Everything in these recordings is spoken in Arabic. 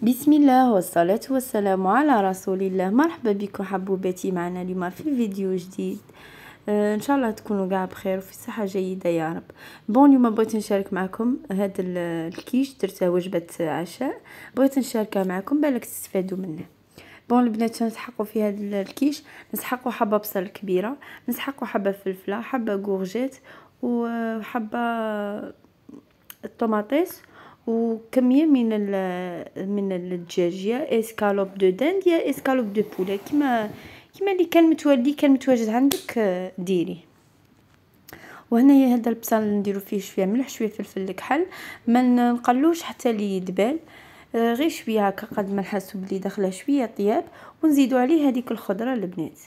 بسم الله والصلاة والسلام على رسول الله مرحبا بكم حبوباتي معنا اليوم في فيديو جديد آه، ان شاء الله تكونوا قاع بخير وفي صحه جيده يا رب بون اليوم بغيت نشارك معكم هذا الكيش درته وجبه عشاء بغيت نشاركها معكم بالك تستفادوا منه بون البنات نسحقوا في هذا الكيش نسحقوا حبه بصل كبيره نسحقوا حبه فلفله حبه غورجيت وحبه الطماطيش وكميه من من الدجاج يا اسكالوب دو داند يا اسكالوب دو بولا كيما كيما اللي كان متولي كان متواجد عندك ديريه وهنايا هذا البصل نديرو فيه شويه ملح شويه فلفل الكحل ما نقلوش حتى لي يدبل غير شويه هكا قد ما نحسو بلي داخله شويه طياب ونزيدو عليه هذيك الخضره البنات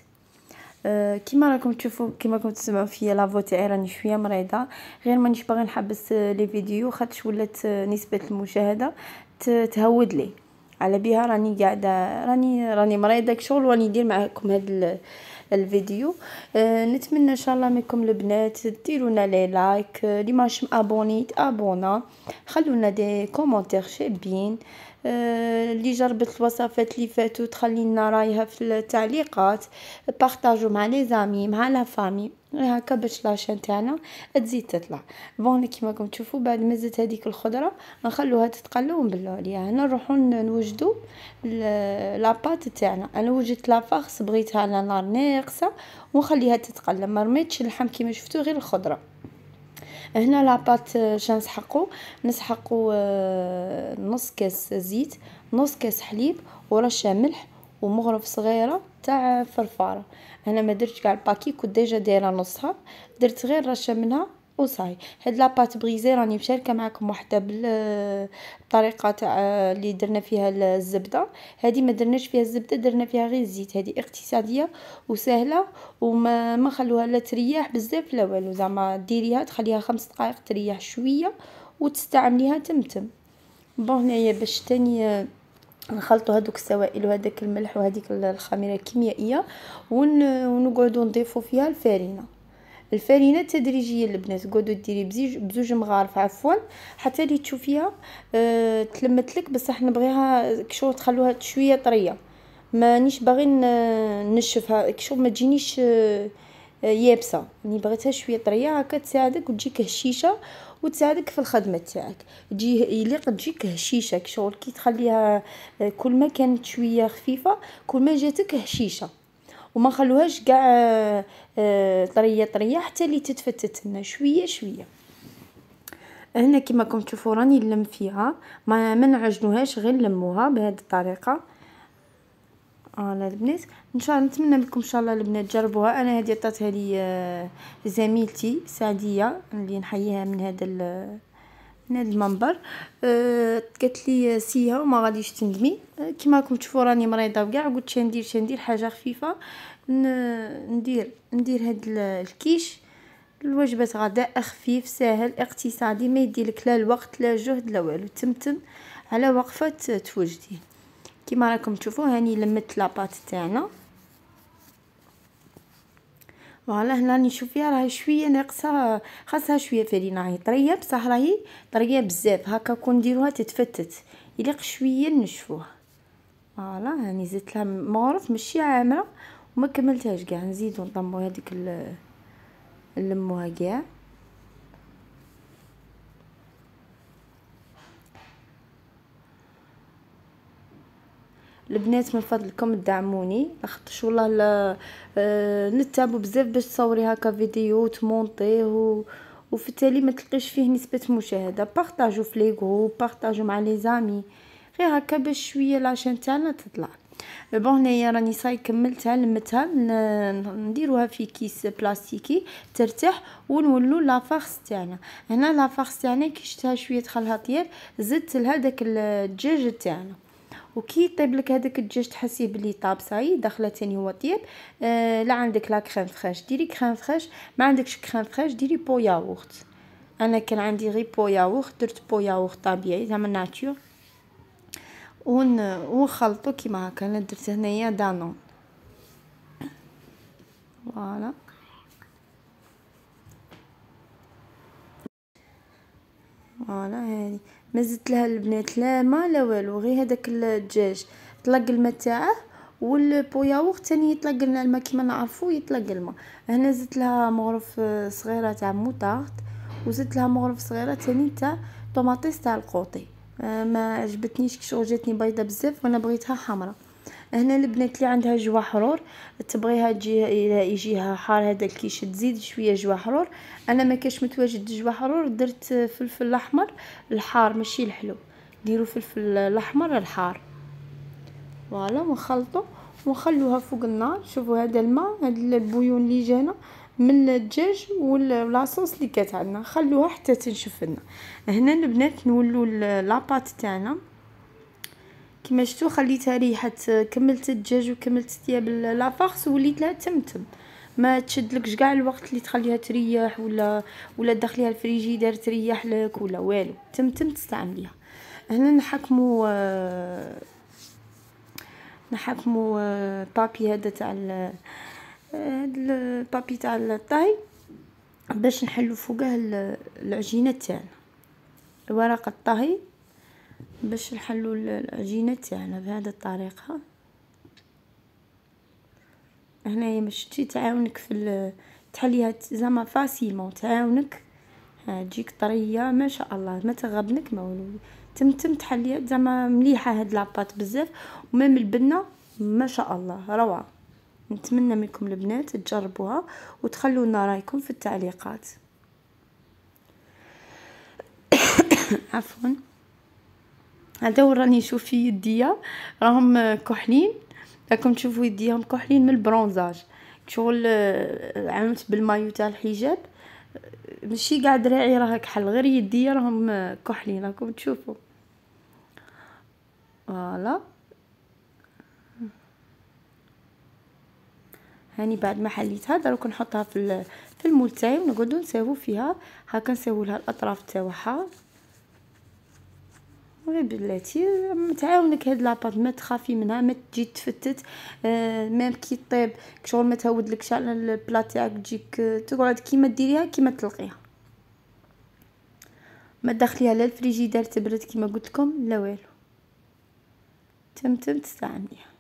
كيما راكم تشوفوا كيما راكم تسمعوا فيا لا فو تاعي راني شويه مريضه غير مانيش باغي نحبس لي فيديو خاطرش ولات نسبه المشاهده تهود لي على بها راني قاعده راني راني مريضه كشغل واني ندير معكم هذا الفيديو نتمنى ان شاء الله منكم البنات ديروا لنا لي لايك لي ماش مابوني تابونا خلونا دي كومونتير شابين آه، اللي جربت الوصفات اللي فاتوا تخلينا رايها في التعليقات بارطاجو مع لي زامي مع لا فامي هكا باش لاشين تاعنا تزيد تطلع بون كيما راكم تشوفوا بعد ما زدت هذيك الخضره نخلوها تتقلى ونبلو عليها هنا نروحوا نوجدوا لاباط تاعنا انا وجدت لافارس بغيتها على نار ناقصه ونخليها تتقلى ما رميتش اللحم كيما شفتوا غير الخضره هنا لاباط آه، شنسحقو نسحقو نسحقو آه، نص كاس زيت نص كاس حليب ورشه ملح ومغرف صغيره تاع فرفاره انا ما درتش كاع الباكي كنت ديجا دايره نصها درت غير رشه منها وصاي هاد لاباط بريزي راني مشاركه معكم وحده بالطريقه تاع اللي درنا فيها الزبده هادي ما درناش فيها الزبده درنا فيها غير الزيت هادي اقتصاديه وسهله وما ما خلوها لا تريح بزاف لا والو زعما ديريها تخليها خمس دقائق تريح شويه وتستعمليها تمتم بون هنايا باش تاني آه، نخلطوا هذوك السوائل وهذاك الملح وهذيك الخميره الكيميائيه ونقعدوا نضيفوا فيها الفرينه الفرينه تدريجيا البنات قعدوا ديري بزوج بزوج مغارف عفوا حتى لي تشوفيها أه تلمت لك بصح نبغيها كشو تخلوها شويه طريه مانيش باغي نشفها كشو ما تجينيش آه، آه، يابسه يعني بغيتها شويه طريه هكا تساعدك وتجيك هشيشه وتساعدك في الخدمه تاعك تجي يليق تجيك هشيشه كشغل كي تخليها آه، كل ما كانت شويه خفيفه كل ما جاتك هشيشه وما نخلوهاش كاع آه، آه، طريه طريه حتى اللي تتفتت لنا شويه شويه هنا كما راكم تشوفوا راني نلم فيها ما ما نعجنوهاش غير نلموها بهذه الطريقه انا آه، البنات ان شاء الله نتمنى لكم ان شاء الله البنات تجربوها انا هذه عطاتها لي زميلتي سعديه اللي نحييها من هذا من هذا المنبر قالت لي سيها وما غاديش تندمي كيما راكم تشوفوا راني مريضه وكاع قلت شندير شندير حاجه خفيفه ندير ندير هاد الكيش الوجبه غداء خفيف ساهل اقتصادي ما يديلك لا الوقت لا جهد لا والو تمتم على وقفه توجدي كيما راكم تشوفوا هاني لمت لاباط تاعنا فوالا هنا راني نشوف فيها راهي شويه ناقصه خاصها شويه فرينه هي طريه بصح راهي طريه بزاف هكا كون نديروها تتفتت يليق شويه نشفوها فوالا هاني زدت لها مغرف ماشي عامره وما كملتهاش كاع نزيدو نطمو هذيك نلموها كاع البنات من فضلكم دعموني لاخطش والله لا آه نتعبوا بزاف باش تصوري هكا فيديو وتمونطيه و... وفي التالي ما تلقيش فيه نسبه مشاهده بارطاجو في لي جروب بارطاجو مع لي زامي غير هكا باش شويه لاشين تاعنا تطلع بون هنايا راني صاي كملتها لمتها نديروها في كيس بلاستيكي ترتاح ونولو لافارس تاعنا هنا لافارس تاعنا كي شفتها شويه تخلها طيب زدت لها داك الدجاج تاعنا وكي يطيب لك هذاك الدجاج تحسيه بلي طاب صاي داخله ثاني هو طيب آه لا عندك لا كريم فريش ديري كريم فريش ما عندكش كريم فريش ديري بو ياغورت انا كان عندي غير بو ياغورت درت بو ياغورت طبيعي زعما ناتور ون ونخلطو كيما هكا انا درت هنايا دانون فوالا فوالا هادي ما زدت لها البنات لا ما لا والو غير هذاك الدجاج طلق الماء تاعه والبو ياغورت ثاني يطلق لنا الماء كيما نعرفو يطلق الماء هنا زدت لها مغرف صغيره تاع موطارد وزدت لها مغرف صغيره ثاني تاع طوماطيس تاع القوطي آه، ما عجبتنيش كي جاتني بيضه بزاف وانا بغيتها حمراء هنا البنات اللي عندها جوا حرور تبغيها تجي يجيها حار هذا الكيش تزيد شويه جوا حرور انا ما كاش متواجد جوا حرور درت فلفل احمر الحار ماشي الحلو ديروا فلفل الاحمر الحار فوالا ونخلطوا ونخلوها فوق النار شوفوا هذا الماء هذا البويون اللي جانا من الدجاج واللاصوص اللي كانت عندنا خلوها حتى تنشف لنا هنا البنات نولوا لاباط تاعنا كما شفتوا خليتها ريحت كملت الدجاج وكملت دياب لافارس وليت لها تمتم ما تشدلكش كاع الوقت اللي تخليها تريح ولا ولا تدخليها الفريجيدار تريح لك ولا والو تمتم تستعمليها هنا نحكموا آه، نحكموا آه، بابي هذا تاع هاد البابي تاع الطاي باش نحلو فوقه العجينه تاعنا ورق الطهي باش نحلو العجينه تاعنا بهذه الطريقه هنايا مشتي تعاونك في تحليها زعما فاسيلمون تعاونك تجيك طريه ما شاء الله ما تغبنك ما والو تم تم تحليها زعما مليحه هاد لاباط بزاف ومام البنه ما شاء الله روعه نتمنى منكم البنات تجربوها وتخلوا لنا رايكم في التعليقات عفوا هذا وراني راني نشوف في يديا راهم كحلين راكم تشوفوا يديهم كحلين من البرونزاج شغل آه، عملت بالمايو تاع الحجاب ماشي قاع دراعي راه كحل غير يديا راهم آه، كحلين راكم تشوفوا فوالا هاني بعد ما حليتها دروك نحطها في في الملتاي ونقعدو نساوو فيها هاكا نساوو لها الاطراف تاعها وي بلاتي تعاونك هاد لاباط ما تخافي منها ما تجي تفتت آه، ميم كي طيب شغل ما تهودلكش على البلا تاعك تجيك آه، تقعد كيما ديريها كيما تلقيها ما تدخليها لا الفريجيدار تبرد كيما قلت لكم لا والو تم تم تستعمليها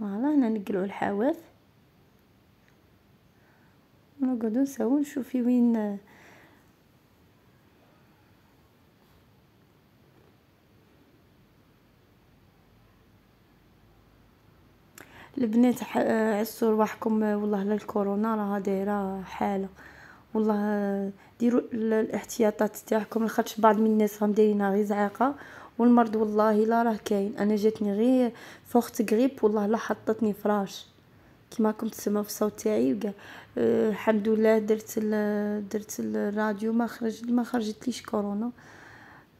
فوالا هنا نقلعو الحواف ونقعدو نساو نشوفي وين البنات عسوا رواحكم والله لا الكورونا راها دايره حاله والله ديروا الاحتياطات تاعكم لخاطش بعض من الناس راهم دايرينها غير زعاقه والمرض والله لا راه كاين انا جاتني غير فوخت غريب والله لا حطتني فراش كما راكم سمع في الصوت تاعي وكاع أه الحمد لله درت ال درت الراديو ما خرج ما خرجت ليش كورونا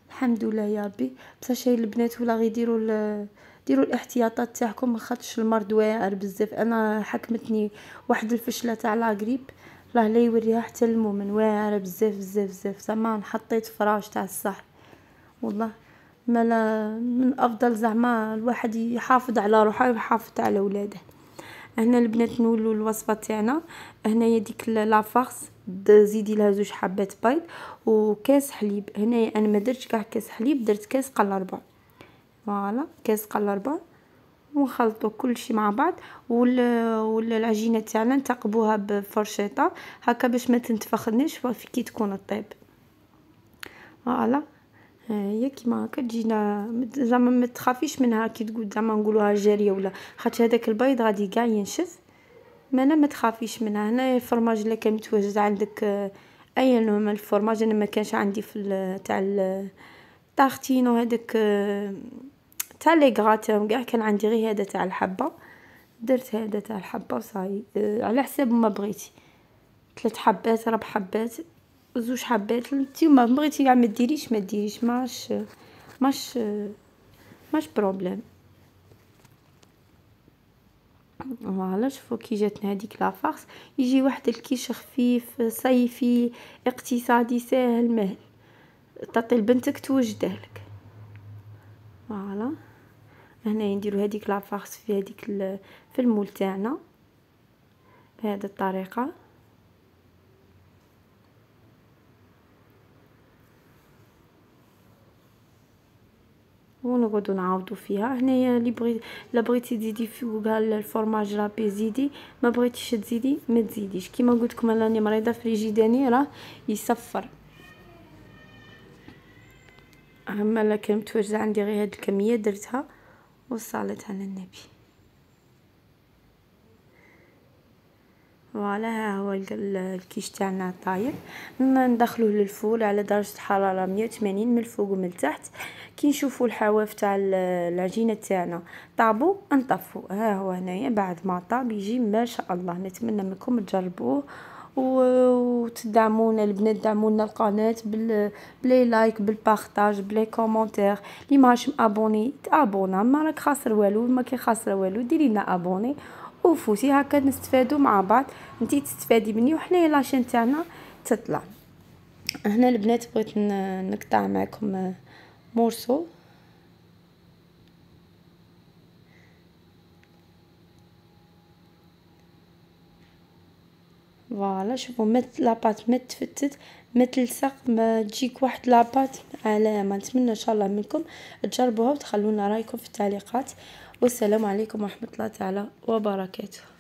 الحمد لله يا ربي بصح شي البنات ولا غيديروا ديروا الاحتياطات تاعكم خاطرش المرض واعر بزاف انا حكمتني واحد الفشله تاع لا غريب راه لا يوريها حتى المؤمن واعره بزاف بزاف بزاف زعما نحطيت فراش تاع الصح والله مالا من افضل زعما الواحد يحافظ على روحه ويحافظ على ولاده هنا البنات نولوا الوصفه تاعنا هنايا ديك لا فارس زيدي لها زوج حبات بيض وكاس حليب هنايا انا ما درتش كاع كاس حليب درت كاس قل ربع فوالا كاس قل ربع ونخلطوا كل شيء مع بعض والعجينه تاعنا نتقبوها بفرشيطه هكا باش ما تنتفخنيش في كي تكون طيب فوالا هي إيه، كيما كتجينا زعما ما تخافيش منها كي تقول زعما نقولوها جاريه ولا خاطر هذاك البيض غادي كاع ينشف ما انا ما تخافيش منها هنا الفرماج اللي كان متواجد عندك آه، اي نوع من الفرماج انا ما كانش عندي في تاع الطارتين وهذاك آه، تاع لي غراتون كاع كان عندي غير هذا تاع الحبه درت هذا تاع الحبه وصاي آه، على حساب ما بغيتي ثلاث حبات ربع حبات زوج حبات نتوما بغيتي كاع ما ديريش ما ديريش ماش ماش ماش بروبليم فوالا شوفو كي جاتنا هذيك لا فارس يجي واحد الكيش خفيف صيفي اقتصادي ساهل مهل تعطي لبنتك توجده لك فوالا هنا نديرو هذيك لا فارس في هذيك في المول تاعنا بهذه الطريقه ونقعدو نعوضو فيها هنايا لي بغيت لا بغيتي تزيدي فوقها الفرماج رابي زيدي ما بغيتيش تزيدي ما تزيديش كيما قلت لكم راني مريضه فريجيداني راه يصفر اما لا كان عندي غير هاد الكميه درتها وصلت على النبي فوالا ها هو الكيش تاعنا طاير ندخلوه للفول على درجه حراره 180 من الفوق ومن التحت كي نشوفوا الحواف تاع العجينه تاعنا طابو نطفو ها هو هنايا بعد ما طاب يجي ما شاء الله نتمنى منكم تجربوه وتدعمونا البنات دعمونا القناه بال بلي لايك بالبارطاج بلي كومونتير اللي ماهاش مابوني تابونا ما راك خاسر والو ما كي خاسر والو ديري لنا ابوني وفوتي هكا نستفادو مع بعض انتي تستفادي مني وحنايا لاشين تاعنا تطلع هنا البنات بغيت نقطع معكم مورسو فوالا شوفوا مت لاباط ما تفتت ما تلصق ما تجيك واحد لاباط علامه نتمنى ان شاء الله منكم تجربوها وتخلونا رايكم في التعليقات والسلام عليكم ورحمه الله تعالى وبركاته